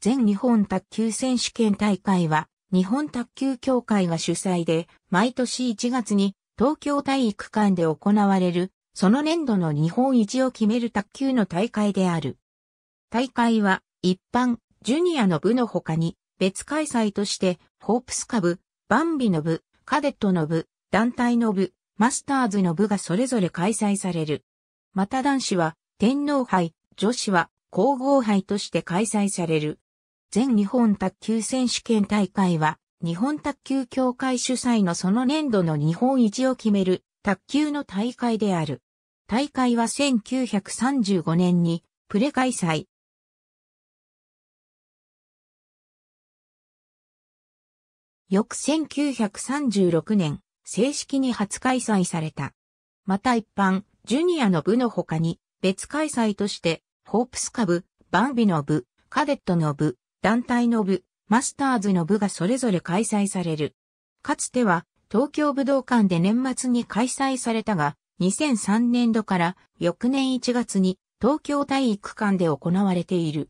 全日本卓球選手権大会は、日本卓球協会が主催で、毎年1月に東京体育館で行われる、その年度の日本一を決める卓球の大会である。大会は、一般、ジュニアの部の他に、別開催として、ホープスカ部、バンビの部、カデットの部、団体の部、マスターズの部がそれぞれ開催される。また男子は天皇杯、女子は皇后杯として開催される。全日本卓球選手権大会は、日本卓球協会主催のその年度の日本一を決める卓球の大会である。大会は1935年にプレ開催。翌1936年、正式に初開催された。また一般、ジュニアの部の他に、別開催として、ホープスカ部、バンビの部、カデットの部、団体の部、マスターズの部がそれぞれ開催される。かつては東京武道館で年末に開催されたが、2003年度から翌年1月に東京体育館で行われている。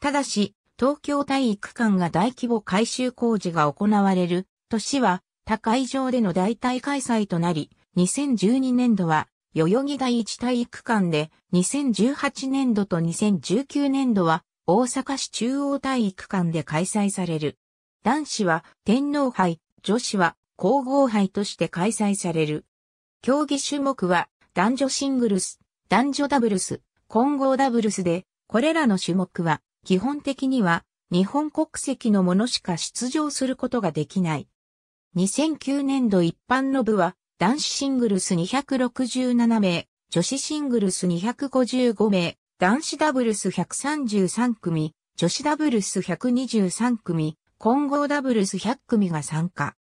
ただし、東京体育館が大規模改修工事が行われる年は他会場での代替開催となり、2012年度は代々木第一体育館で、2018年度と2019年度は大阪市中央体育館で開催される。男子は天皇杯、女子は皇后杯として開催される。競技種目は男女シングルス、男女ダブルス、混合ダブルスで、これらの種目は基本的には日本国籍のものしか出場することができない。2009年度一般の部は男子シングルス267名、女子シングルス255名、男子ダブルス133組、女子ダブルス123組、混合ダブルス100組が参加。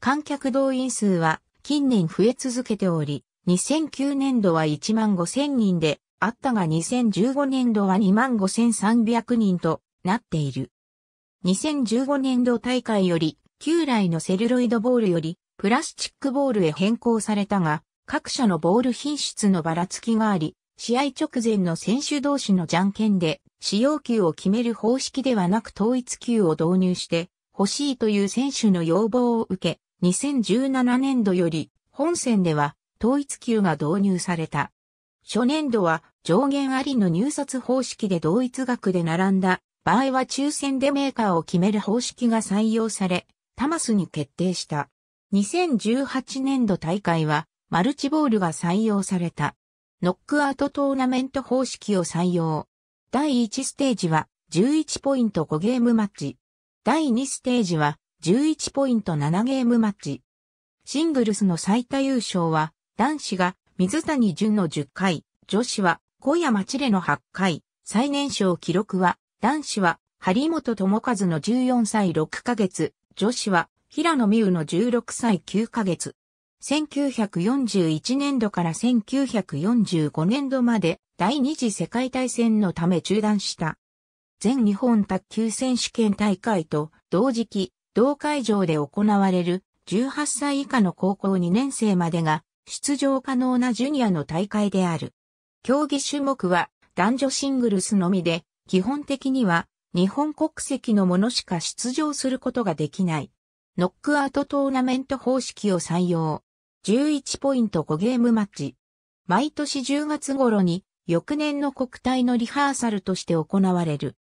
観客動員数は近年増え続けており、2009年度は1万5000人であったが2015年度は2万5300人となっている。2015年度大会より旧来のセルロイドボールよりプラスチックボールへ変更されたが、各社のボール品質のばらつきがあり、試合直前の選手同士のじゃんけんで、使用球を決める方式ではなく統一球を導入して欲しいという選手の要望を受け、2017年度より本戦では統一球が導入された。初年度は上限ありの入札方式で同一額で並んだ場合は抽選でメーカーを決める方式が採用され、タマスに決定した。2018年度大会はマルチボールが採用された。ノックアウトトーナメント方式を採用。第1ステージは11ポイント5ゲームマッチ。第2ステージは11ポイント7ゲームマッチ。シングルスの最多優勝は男子が水谷淳の10回、女子は小屋町での8回、最年少記録は男子は張本智和の14歳6ヶ月、女子は平野美宇の16歳9ヶ月。1941年度から1945年度まで第二次世界大戦のため中断した。全日本卓球選手権大会と同時期、同会場で行われる18歳以下の高校2年生までが出場可能なジュニアの大会である。競技種目は男女シングルスのみで、基本的には日本国籍のものしか出場することができない。ノックアウトトーナメント方式を採用。11ポイント5ゲームマッチ。毎年10月頃に翌年の国体のリハーサルとして行われる。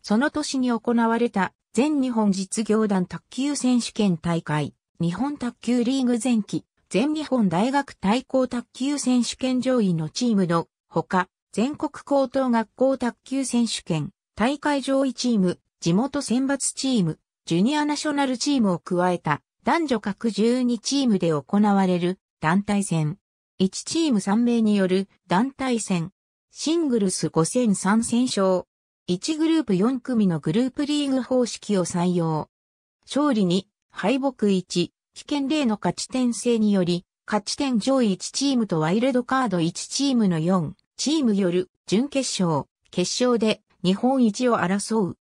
その年に行われた全日本実業団卓球選手権大会、日本卓球リーグ前期、全日本大学対抗卓球選手権上位のチームのほか、全国高等学校卓球選手権、大会上位チーム、地元選抜チーム、ジュニアナショナルチームを加えた男女各12チームで行われる団体戦。1チーム3名による団体戦。シングルス5戦3戦勝。1グループ4組のグループリーグ方式を採用。勝利2、敗北1、危険例の勝ち点制により、勝ち点上位1チームとワイルドカード1チームの4チームよる準決勝、決勝で日本一を争う。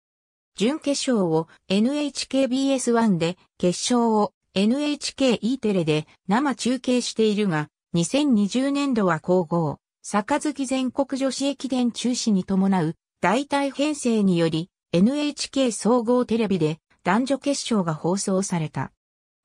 準決勝を NHKBS1 で、決勝を NHKE テレで生中継しているが、2020年度は皇后、月全国女子駅伝中止に伴う代替編成により、NHK 総合テレビで男女決勝が放送された。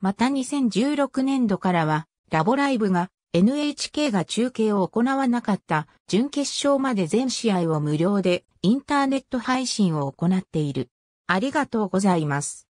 また2016年度からは、ラボライブが NHK が中継を行わなかった準決勝まで全試合を無料でインターネット配信を行っている。ありがとうございます。